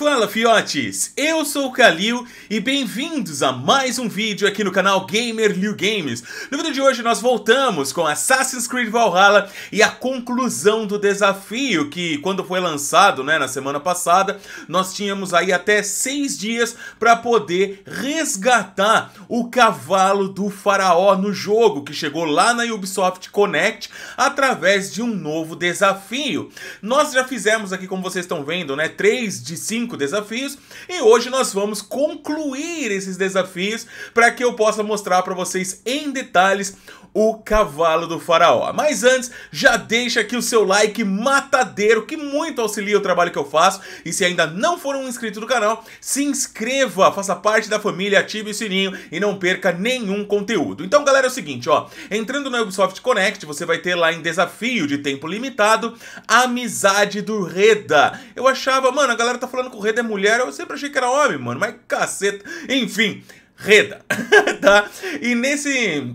Fala fiotes, eu sou o Kalil e bem-vindos a mais um vídeo aqui no canal Gamer Liu Games. No vídeo de hoje nós voltamos com Assassin's Creed Valhalla e a conclusão do desafio que quando foi lançado né, na semana passada, nós tínhamos aí até seis dias para poder resgatar o cavalo do faraó no jogo que chegou lá na Ubisoft Connect através de um novo desafio. Nós já fizemos aqui, como vocês estão vendo, né, três de cinco cinco desafios e hoje nós vamos concluir esses desafios para que eu possa mostrar para vocês em detalhes o cavalo do faraó. Mas antes, já deixa aqui o seu like matadeiro que muito auxilia o trabalho que eu faço. E se ainda não for um inscrito do canal, se inscreva, faça parte da família, ative o sininho e não perca nenhum conteúdo. Então, galera, é o seguinte, ó, entrando no Ubisoft Connect, você vai ter lá em desafio de tempo limitado, amizade do Reda. Eu achava, mano, a galera tá falando que Reda é mulher, eu sempre achei que era homem, mano, mas caceta. Enfim, Reda, tá? E nesse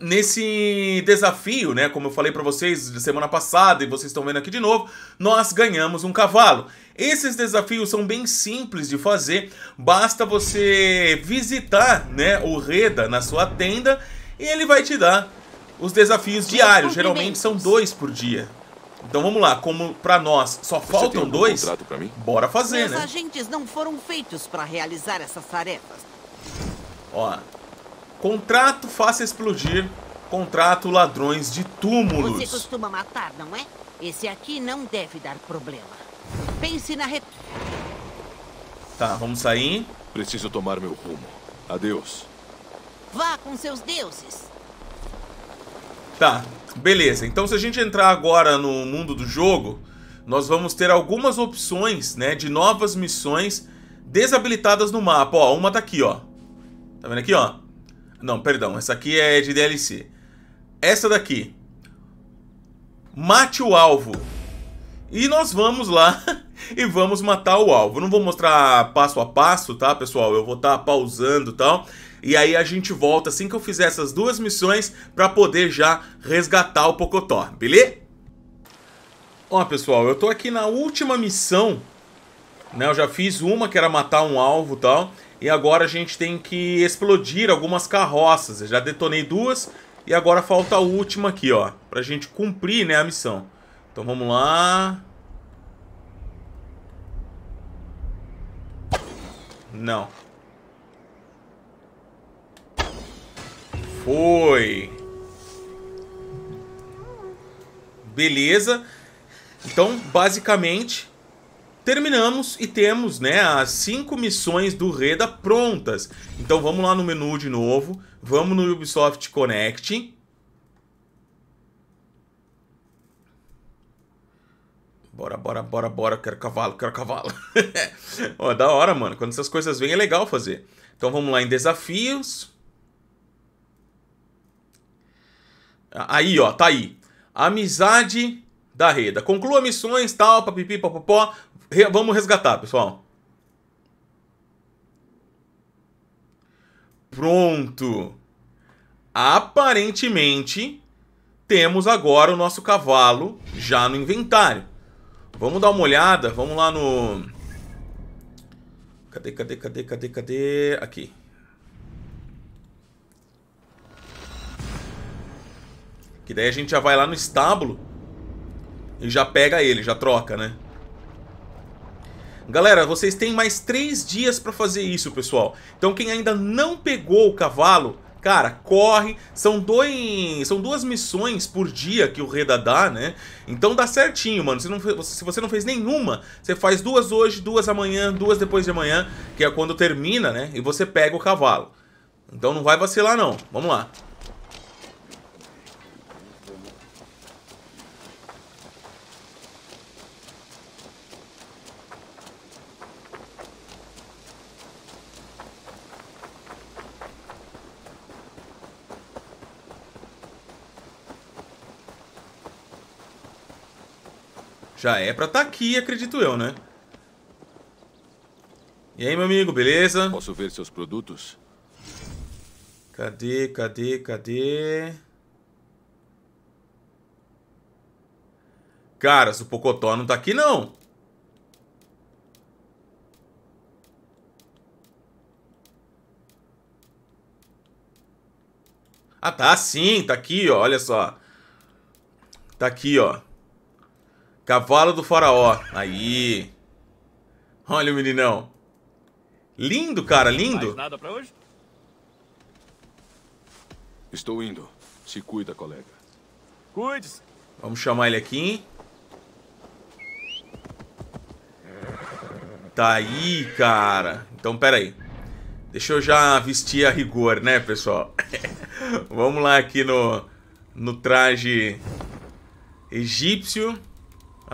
nesse desafio, né, como eu falei para vocês semana passada e vocês estão vendo aqui de novo, nós ganhamos um cavalo. Esses desafios são bem simples de fazer, basta você visitar, né, o Reda na sua tenda e ele vai te dar os desafios diários, geralmente são dois por dia. Então vamos lá, como para nós só Você faltam dois, bora fazer, Meus né? Os agentes não foram feitos para realizar essas tarefas. Ó, contrato faça explodir, contrato ladrões de túmulos. Você costuma matar, não é? Esse aqui não deve dar problema. Pense na rep. Tá, vamos sair. Preciso tomar meu rumo. Adeus. Vá com seus deuses. Tá, Beleza, então se a gente entrar agora no mundo do jogo, nós vamos ter algumas opções, né, de novas missões desabilitadas no mapa. Ó, uma tá aqui, ó. Tá vendo aqui, ó? Não, perdão, essa aqui é de DLC. Essa daqui. Mate o alvo. E nós vamos lá e vamos matar o alvo. Não vou mostrar passo a passo, tá, pessoal? Eu vou estar tá pausando e tal. E aí a gente volta assim que eu fizer essas duas missões para poder já resgatar o Pocotó, beleza? Ó, pessoal, eu tô aqui na última missão, né? Eu já fiz uma que era matar um alvo e tal. E agora a gente tem que explodir algumas carroças. Eu já detonei duas e agora falta a última aqui, ó. Pra gente cumprir, né, a missão. Então vamos lá. Não. Foi. Beleza. Então, basicamente, terminamos e temos né, as cinco missões do Reda prontas. Então, vamos lá no menu de novo. Vamos no Ubisoft Connect. Bora, bora, bora, bora. Quero cavalo, quero cavalo. Ó, da hora, mano. Quando essas coisas vêm, é legal fazer. Então, vamos lá em desafios. Aí, ó, tá aí. Amizade da Reda. Conclua missões, tal, papipi, papopó. Re vamos resgatar, pessoal. Pronto. Aparentemente, temos agora o nosso cavalo já no inventário. Vamos dar uma olhada, vamos lá no... Cadê, cadê, cadê, cadê, cadê? Aqui. Que daí a gente já vai lá no estábulo e já pega ele, já troca, né? Galera, vocês têm mais três dias para fazer isso, pessoal. Então quem ainda não pegou o cavalo, cara, corre. São dois, são duas missões por dia que o Reda dá, né? Então dá certinho, mano. Se, não, se você não fez nenhuma, você faz duas hoje, duas amanhã, duas depois de amanhã, que é quando termina, né? E você pega o cavalo. Então não vai vacilar não. Vamos lá. Já é pra estar tá aqui, acredito eu, né? E aí, meu amigo, beleza? Posso ver seus produtos? Cadê, cadê, cadê? Cara, o Pocotó não tá aqui, não. Ah, tá sim, tá aqui, ó, olha só. Tá aqui, ó. Cavalo do faraó. Aí. Olha o meninão. Lindo, cara, lindo. Mais nada pra hoje? Estou indo. Se cuida, colega. Cuide-se. Vamos chamar ele aqui. Tá aí, cara. Então, pera aí. Deixa eu já vestir a rigor, né, pessoal? Vamos lá aqui no, no traje egípcio.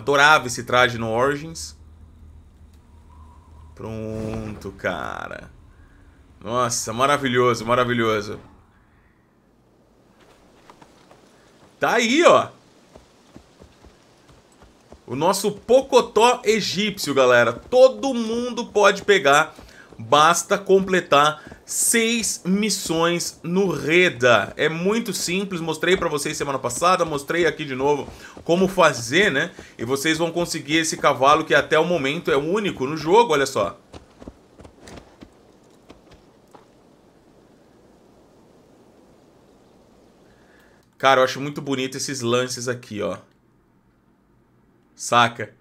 Adorava esse traje no Origins. Pronto, cara. Nossa, maravilhoso, maravilhoso. Tá aí, ó. O nosso Pocotó egípcio, galera. Todo mundo pode pegar. Basta completar seis missões no Reda. É muito simples, mostrei para vocês semana passada, mostrei aqui de novo como fazer, né? E vocês vão conseguir esse cavalo que até o momento é único no jogo, olha só. Cara, eu acho muito bonito esses lances aqui, ó. Saca?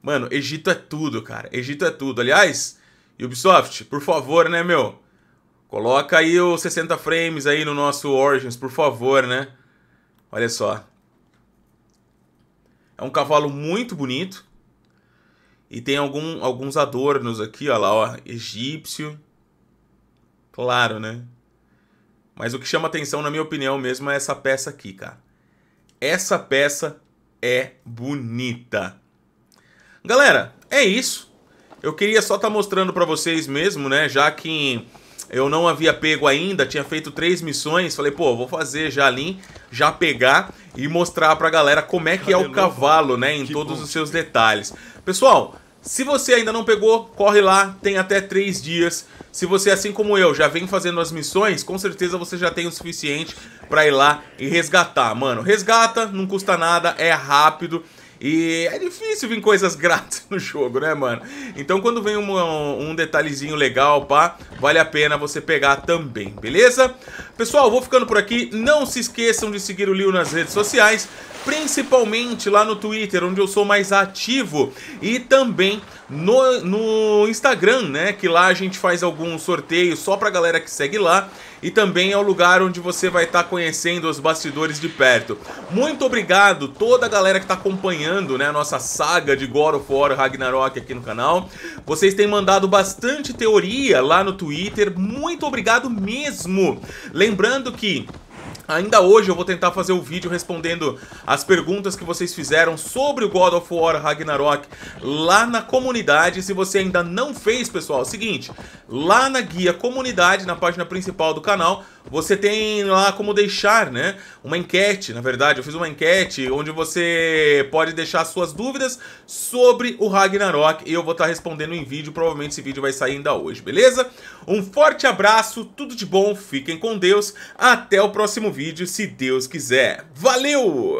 Mano, Egito é tudo, cara. Egito é tudo. Aliás, Ubisoft, por favor, né, meu? Coloca aí os 60 frames aí no nosso Origins, por favor, né? Olha só. É um cavalo muito bonito. E tem algum, alguns adornos aqui, olha lá, ó. Egípcio. Claro, né? Mas o que chama atenção, na minha opinião mesmo, é essa peça aqui, cara. Essa peça é bonita. Galera, é isso. Eu queria só estar tá mostrando para vocês mesmo, né? Já que eu não havia pego ainda, tinha feito três missões. Falei, pô, vou fazer já ali, já pegar e mostrar pra galera como é que é o cavalo, né? Em todos bom. os seus detalhes. Pessoal, se você ainda não pegou, corre lá, tem até três dias. Se você, assim como eu, já vem fazendo as missões, com certeza você já tem o suficiente pra ir lá e resgatar. Mano, resgata, não custa nada, é rápido. E é difícil vir coisas grátis no jogo, né, mano? Então quando vem um, um detalhezinho legal, pá, vale a pena você pegar também, beleza? Pessoal, vou ficando por aqui. Não se esqueçam de seguir o Liu nas redes sociais, principalmente lá no Twitter, onde eu sou mais ativo. E também no, no Instagram, né? Que lá a gente faz algum sorteio só pra galera que segue lá. E também é o lugar onde você vai estar tá conhecendo os bastidores de perto. Muito obrigado toda a galera que está acompanhando né, a nossa saga de God of War Ragnarok aqui no canal. Vocês têm mandado bastante teoria lá no Twitter. Muito obrigado mesmo. Lembrando que Ainda hoje eu vou tentar fazer o vídeo respondendo as perguntas que vocês fizeram sobre o God of War Ragnarok lá na comunidade. Se você ainda não fez, pessoal, é o seguinte, lá na guia comunidade, na página principal do canal, você tem lá como deixar, né? Uma enquete, na verdade, eu fiz uma enquete onde você pode deixar suas dúvidas sobre o Ragnarok e eu vou estar tá respondendo em vídeo, provavelmente esse vídeo vai sair ainda hoje, beleza? Um forte abraço, tudo de bom, fiquem com Deus, até o próximo vídeo, se Deus quiser. Valeu!